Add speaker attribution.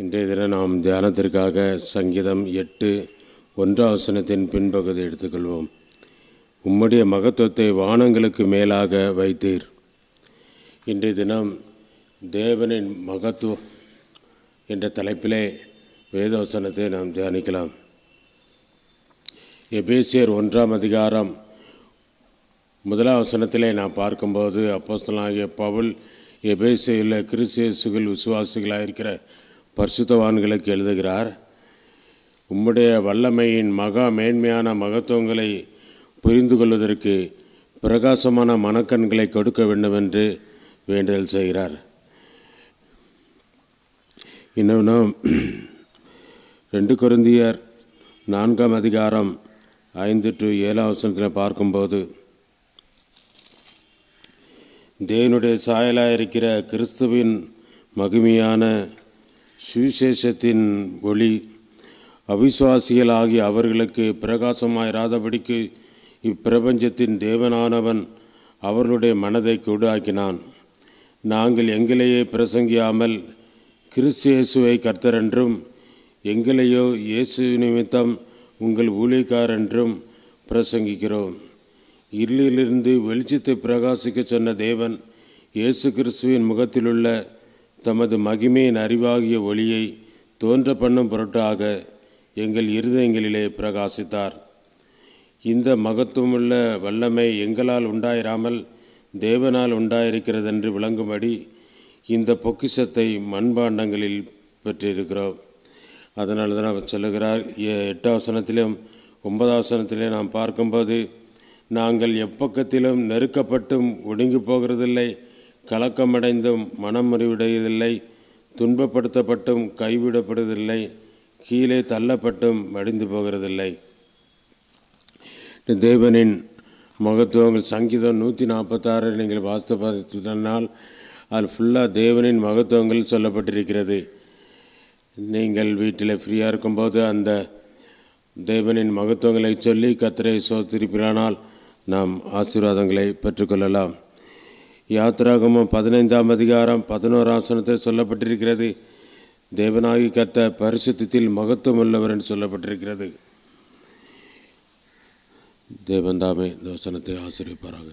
Speaker 1: இன்றைய தினம் நாம் தியானத்திற்காக சங்கீதம் எட்டு ஒன்றாவசனத்தின் பின்பகுதி எடுத்துக்கொள்வோம் உம்முடைய மகத்துவத்தை வானங்களுக்கு மேலாக வைத்தீர் இன்றைய தினம் தேவனின் மகத்துவம் என்ற தலைப்பிலே வேதவசனத்தை நாம் தியானிக்கலாம் எபேசியர் ஒன்றாம் அதிகாரம் முதலாம் வசனத்திலே நான் பார்க்கும்போது அப்போஸ்தலாகிய பவுல் எபேசியில் கிறிஸ்தியசுகள் விசுவாசிகளாக இருக்கிற பரிசுத்தவான்களுக்கு எழுதுகிறார் உம்முடைய வல்லமையின் மகா மேன்மையான மகத்துவங்களை புரிந்து கொள்வதற்கு பிரகாசமான மனக்கண்களை கொடுக்க வேண்டும் என்று வேண்டுதல் செய்கிறார் இன்னும் ரெண்டு குருந்தியர் நான்காம் அதிகாரம் ஐந்து டு ஏழாம் வசனத்தில் பார்க்கும்போது தேவனுடைய சாயலாக இருக்கிற கிறிஸ்துவின் மகிமையான சுவிசேஷத்தின் ஒளி அவிசுவாசிகளாகிய அவர்களுக்கு பிரகாசமாயிராதபடிக்கு இப்பிரபஞ்சத்தின் தேவனானவன் அவர்களுடைய மனதை கொடுஆக்கினான் நாங்கள் எங்களையே பிரசங்கியாமல் கிறிஸ்து இயேசுவை கர்த்தரென்றும் எங்களையோ இயேசு நிமித்தம் உங்கள் ஊழியக்காரென்றும் பிரசங்கிக்கிறோம் இருளிலிருந்து வெளிச்சத்தை பிரகாசிக்க சொன்ன தேவன் இயேசு கிறிஸ்துவின் முகத்திலுள்ள தமது மகிமையின் அறிவாகிய ஒளியை தோன்ற பண்ணும் பொருட்டாக எங்கள் இருதயங்களிலே பிரகாசித்தார் இந்த மகத்துவமுள்ள வல்லமை எங்களால் உண்டாயிராமல் தேவனால் உண்டாயிருக்கிறதென்று விளங்கும்படி இந்த பொக்கிஷத்தை மண்பாண்டங்களில் பெற்றிருக்கிறோம் அதனால தான் அவர் சொல்லுகிறார் எட்டாவசனத்திலும் ஒன்பதாவசனத்திலையும் நாம் பார்க்கும்போது நாங்கள் எப்பக்கத்திலும் நெருக்கப்பட்டும் ஒடுங்கி போகிறதில்லை கலக்கமடைந்தும் மனமுறிவடைவதில்லை துன்பப்படுத்தப்பட்டும் கைவிடப்படுவதில்லை கீழே தள்ளப்பட்டும் மடிந்து போகிறதில்லை தேவனின் மகத்துவங்கள் சங்கீதம் நூற்றி நாற்பத்தாறு நீங்கள் வாசப்படுத்தினால் அது ஃபுல்லாக தேவனின் மகத்துவங்கள் சொல்லப்பட்டிருக்கிறது நீங்கள் வீட்டில் ஃப்ரீயாக இருக்கும்போது அந்த தேவனின் மகத்துவங்களை சொல்லி கத்தரை சோத்திருப்பினால் நாம் ஆசீர்வாதங்களை பெற்றுக்கொள்ளலாம் யாத்ராகமும் பதினைந்தாம் அதிகாரம் பதினோராம் ஆசனத்தில் சொல்லப்பட்டிருக்கிறது தேவனாகி கத்த பரிசுத்தத்தில் மகத்துவம் உள்ளவர் என்று சொல்லப்பட்டிருக்கிறது தேவன்தாமே தோசனத்தை ஆசிரியப்பாராக